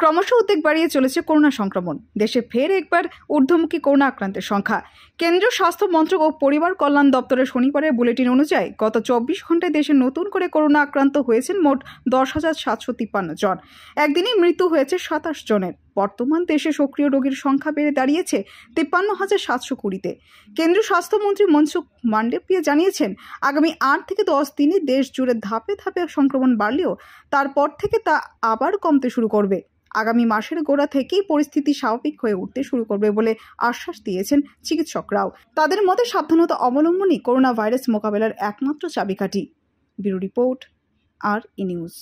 ক্রমশ উদ্বেগ বাড়িয়ে চলেছে করোনা সংক্রমণ দেশে ফের একবার ঊর্ধ্বমুখী করোনা আক্রান্তের সংখ্যা কেন্দ্রীয় স্বাস্থ্য মন্ত্রক ও পরিবার কল্যাণ দপ্তরের শনিবারের বুলেটিন অনুযায়ী গত চব্বিশ ঘন্টায় দেশে নতুন করে করোনা আক্রান্ত হয়েছেন মোট দশ হাজার সাতশো তিপ্পান্ন জন একদিনই মৃত্যু হয়েছে সাতাশ জনের বর্তমান দেশে সক্রিয় রোগীর সংখ্যা বেড়ে দাঁড়িয়েছে তেপ্পান্ন হাজার সাতশো কুড়িতে কেন্দ্রীয় স্বাস্থ্যমন্ত্রী মনসুখ মান্ডেপিয়া জানিয়েছেন আগামী আট থেকে দশ দিনে দেশ জুড়ে ধাপে ধাপে সংক্রমণ বাড়লেও তারপর থেকে তা আবার কমতে শুরু করবে আগামী মাসের গোড়া থেকেই পরিস্থিতি স্বাভাবিক হয়ে উঠতে শুরু করবে বলে আশ্বাস দিয়েছেন চিকিৎসকরাও তাদের মতে সাবধানতা অবলম্বনই করোনা ভাইরাস মোকাবেলার একমাত্র চাবিকাঠি bureau report R E news